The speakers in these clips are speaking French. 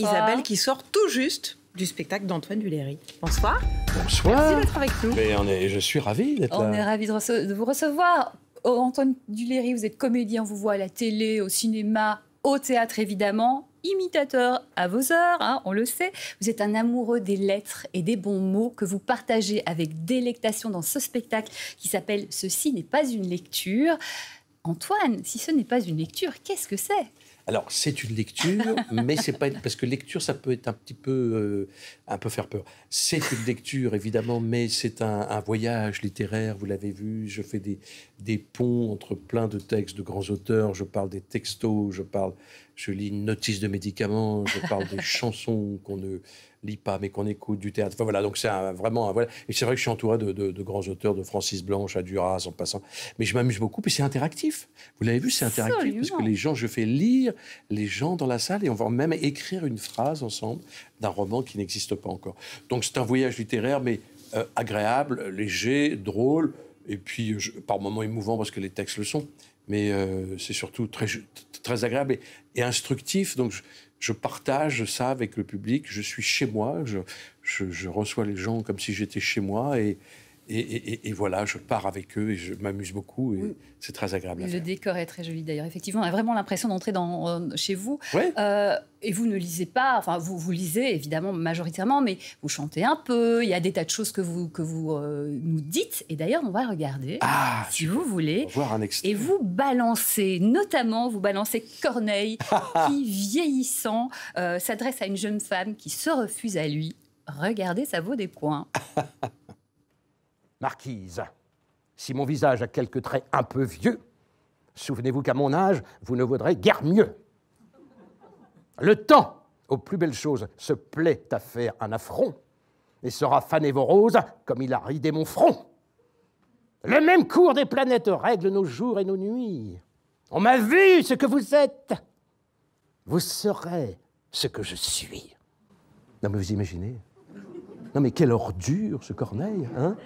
Isabelle qui sort tout juste du spectacle d'Antoine Duléry. Bonsoir. Bonsoir. Merci d'être avec nous. on est, je suis ravie d'être là. On est ravis de, vous recevoir. Oh, Antoine Duléry, vous êtes comédien, vous voit à la télé, au cinéma, au théâtre évidemment, imitateur à vos heures, hein, on le sait. Vous êtes un amoureux des lettres et des bons mots que vous partagez avec délectation dans ce spectacle qui s'appelle Ceci n'est pas une lecture. Antoine, si ce n'est pas une lecture, qu'est-ce que c'est alors, c'est une lecture, mais c'est pas parce que lecture, ça peut être un petit peu, euh, un peu faire peur. C'est une lecture, évidemment, mais c'est un, voyage littéraire. Vous l'avez vu, je fais des, des ponts entre plein de textes de grands auteurs. Je parle des textos, je parle je lis une notice de médicaments, je parle des chansons qu'on ne lit pas mais qu'on écoute, du théâtre. voilà, donc c'est vraiment. Et c'est vrai que je suis entouré de, grands auteurs, de Francis Blanche à Duras en passant. Mais je m'amuse beaucoup et c'est interactif. Vous l'avez vu, c'est interactif parce que les gens, je fais lire les gens dans la salle et on va même écrire une phrase ensemble d'un roman qui n'existe pas encore. Donc c'est un voyage littéraire, mais euh, agréable, léger, drôle et puis par moments émouvant parce que les textes le sont. Mais euh, c'est surtout très, très agréable et, instructif. Donc, je, partage ça avec le public. Je suis chez moi. je, je reçois les gens comme si j'étais chez moi. Et, et, voilà, je pars avec eux et je m'amuse beaucoup et c'est très agréable. le décor est très joli d'ailleurs. Effectivement, on a vraiment l'impression d'entrer dans, euh, chez vous. Euh, et vous ne lisez pas, enfin vous, vous lisez évidemment majoritairement, mais vous chantez un peu. Il y a des tas de choses que vous, que vous euh, nous dites. Et d'ailleurs, on va regarder ah, si vous voulez. Voir un extrait. Et vous balancez, notamment, vous balancez Corneille qui, vieillissant, s'adresse à une jeune femme qui se refuse à lui. Regardez, ça vaut des points. Marquise, si mon visage a quelques traits un peu vieux, souvenez-vous qu'à mon âge, vous ne vaudrez guère mieux. Le temps, aux plus belles choses, se plaît à faire un affront et sera fané vos roses comme il a ridé mon front. Le même cours des planètes règle nos jours et nos nuits. On m'a vu ce que vous êtes. Vous serez ce que je suis. Non mais vous imaginez Non mais quelle ordure ce Corneille, hein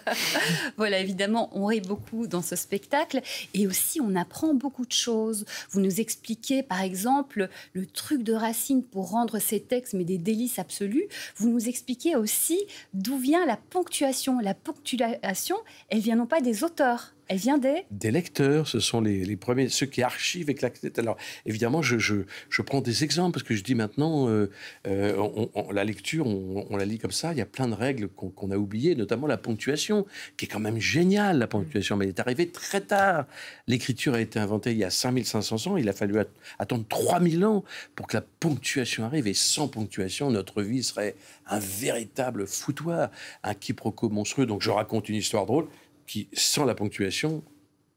voilà, évidemment, on rit beaucoup dans ce spectacle et aussi on apprend beaucoup de choses. Vous nous expliquez, par exemple, le truc de Racine pour rendre ces textes mais des délices absolus. Vous nous expliquez aussi d'où vient la ponctuation. La ponctuation, elle vient non pas des auteurs, elle vient des Des lecteurs, ce sont les, premiers, ceux qui archivent avec la Alors évidemment, je, je, prends des exemples parce que je dis maintenant, euh, euh, on, la lecture, on, la lit comme ça, il y a plein de règles qu'on a oubliées, notamment la ponctuation, qui est quand même géniale, la ponctuation, mais elle est arrivée très tard. L'écriture a été inventée il y a 5500 ans, il a fallu attendre 3000 ans pour que la ponctuation arrive, et sans ponctuation, notre vie serait un véritable foutoir, un quiproquo monstrueux. Donc je raconte une histoire drôle, qui, sans la ponctuation,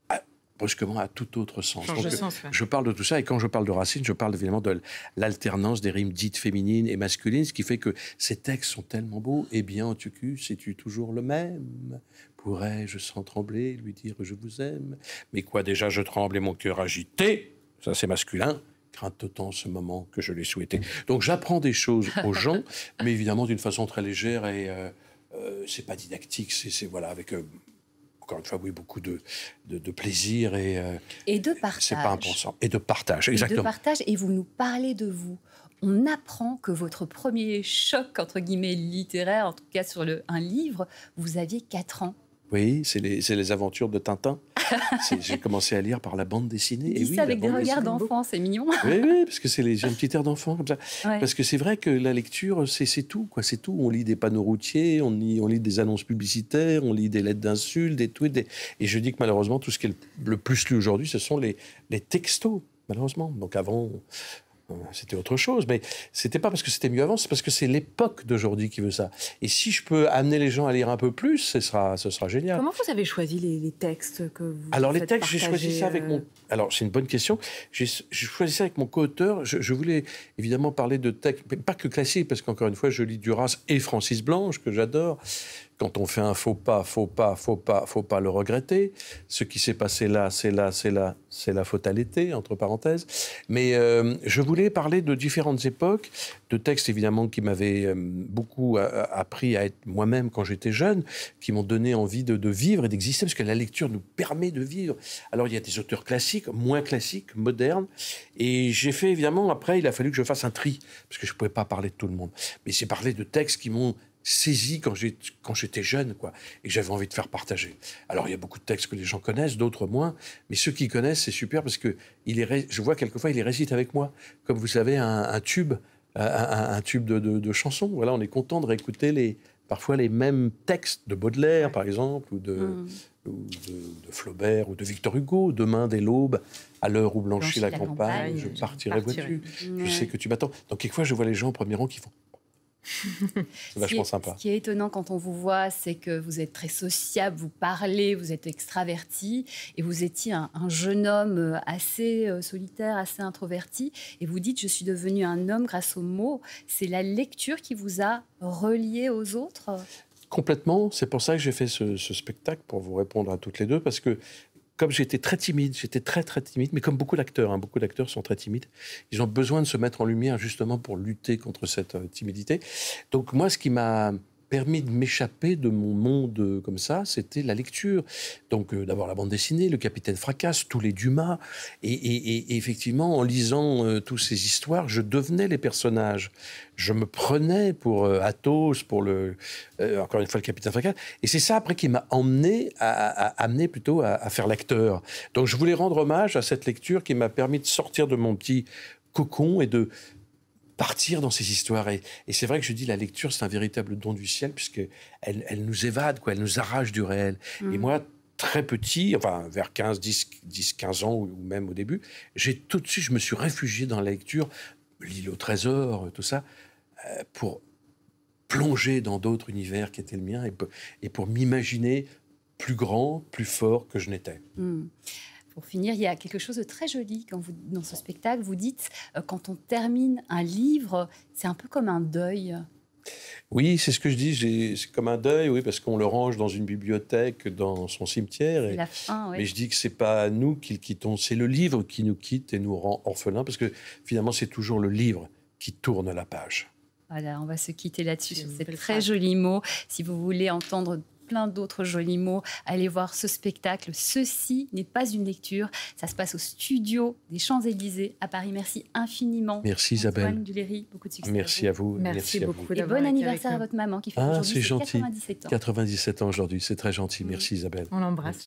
a, brusquement à tout autre sens. Je parle de tout ça, et quand je parle de Racine, je parle évidemment de l'alternance des rimes dites féminines et masculines, ce qui fait que ces textes sont tellement beaux. Eh bien, Antucu, sais-tu toujours le même Pourrais-je sans trembler lui dire je vous aime Mais quoi, déjà je tremble et mon cœur agité, ça c'est masculin, craint autant ce moment que je l'ai souhaité. Donc j'apprends des choses aux gens, mais évidemment d'une façon très légère et euh, euh, c'est pas didactique, c'est voilà avec euh, encore une fois, oui, beaucoup de, de, plaisir et, euh, et de partage. C'est pas important. Et de partage, exactement. Et de partage, et vous nous parlez de vous. On apprend que votre premier choc, entre guillemets, littéraire, en tout cas sur le, un livre, vous aviez 4 ans. Oui, c'est les, les, aventures de Tintin. J'ai commencé à lire par la bande dessinée. et oui, ça avec des regards d'enfant, c'est mignon. oui, oui, parce que c'est les, un petit air d'enfant comme ça. Parce que c'est vrai que la lecture, c'est tout, quoi. C'est tout. On lit des panneaux routiers, on lit, on lit des annonces publicitaires, on lit des lettres d'insultes, des tweets. Et je dis que malheureusement, tout ce qui est le, le plus lu aujourd'hui, ce sont les, les textos malheureusement. Donc avant, c'était autre chose, mais c'était pas parce que c'était mieux avant, c'est parce que c'est l'époque d'aujourd'hui qui veut ça. Et si je peux amener les gens à lire un peu plus, ce sera, ce sera génial. Comment vous avez choisi les, textes que vous Alors les textes, j'ai choisi ça avec mon. Euh Alors c'est une bonne question. J'ai choisi ça avec mon co-auteur. Je, voulais évidemment parler de textes, pas que classiques, parce qu'encore une fois, je lis Duras et Francis Blanche que j'adore. Quand on fait un faux pas, faux pas, faux pas, faux pas, le regretter. Ce qui s'est passé là, c'est là, c'est là, c'est la fatalité, entre parenthèses. Mais euh, je voulais parler de différentes époques, de textes évidemment qui m'avaient euh, beaucoup euh, appris à être moi-même quand j'étais jeune, qui m'ont donné envie de, de vivre et d'exister, parce que la lecture nous permet de vivre. Alors il y a des auteurs classiques, moins classiques, modernes. Et j'ai fait évidemment, après, il a fallu que je fasse un tri, parce que je ne pouvais pas parler de tout le monde. Mais c'est parler de textes qui m'ont saisi quand j'étais jeune, quoi, et j'avais envie de faire partager. Alors, il y a beaucoup de textes que les gens connaissent, d'autres moins, mais ceux qui connaissent, c'est super parce que il est, je vois quelquefois, il les récite avec moi, comme vous savez, un, tube, un, tube de, chansons. Voilà, on est content de réécouter les, parfois les mêmes textes de Baudelaire, par exemple, mm. ou de, de, Flaubert, ou de Victor Hugo, Demain dès l'aube, à l'heure où blanchit, la, campagne, je partirai, vois-tu, je sais que tu m'attends. Donc, quelquefois, je vois les gens au premier rang qui font Ce qui est étonnant quand on vous voit, c'est que vous êtes très sociable, vous parlez, vous êtes extraverti, et vous étiez un, jeune homme euh, assez euh, solitaire, assez introverti, et vous dites, je suis devenu un homme grâce aux mots. C'est la lecture qui vous a relié aux autres Complètement. C'est pour ça que j'ai fait ce, ce, spectacle, pour vous répondre à toutes les deux, parce que comme j'étais très timide, j'étais très très timide, mais comme beaucoup d'acteurs, hein, beaucoup d'acteurs sont très timides, ils ont besoin de se mettre en lumière justement pour lutter contre cette euh, timidité. Donc moi, ce qui m'a permis de m'échapper de mon monde euh, comme ça, c'était la lecture. Donc euh, d'avoir la bande dessinée, le capitaine Fracasse, tous les Dumas. Et, effectivement, en lisant euh, toutes ces histoires, je devenais les personnages. Je me prenais pour Athos, pour le... encore une fois, le capitaine Fracasse. Et c'est ça après qui m'a emmené à, à, amené plutôt à faire l'acteur. Donc je voulais rendre hommage à cette lecture qui m'a permis de sortir de mon petit cocon et de partir dans ces histoires. Et, c'est vrai que je dis la lecture, c'est un véritable don du ciel, puisque elle, nous évade, quoi, elle nous arrache du réel. Et mm. moi, très petit, enfin vers 15, 10, 15 ans ou même au début, j'ai tout de suite, je me suis réfugié dans la lecture, l'île au trésor, tout ça, euh, pour plonger dans d'autres univers qui étaient le mien et, pour, m'imaginer plus grand, plus fort que je n'étais. Mm pour finir, il y a quelque chose de très joli quand vous, dans ce spectacle. Vous dites, euh, quand on termine un livre, c'est un peu comme un deuil. Oui, c'est ce que je dis. C'est comme un deuil, oui, parce qu'on le range dans une bibliothèque, dans son cimetière. Et, la fin, Mais je dis que c'est pas nous qui le quittons, c'est le livre qui nous quitte et nous rend orphelins, parce que finalement, c'est toujours le livre qui tourne la page. Voilà, on va se quitter là-dessus sur ces très joli mot. Si vous voulez entendre plein d'autres jolis mots. Allez voir ce spectacle. Ceci n'est pas une lecture. Ça se passe au studio des Champs-Élysées à Paris. Merci infiniment. Merci Isabelle. beaucoup de succès. Merci à vous. Merci, beaucoup. Et bon anniversaire à votre maman qui fait ah, aujourd'hui 97 ans. 97 ans aujourd'hui, c'est très gentil. Merci Isabelle. On l'embrasse.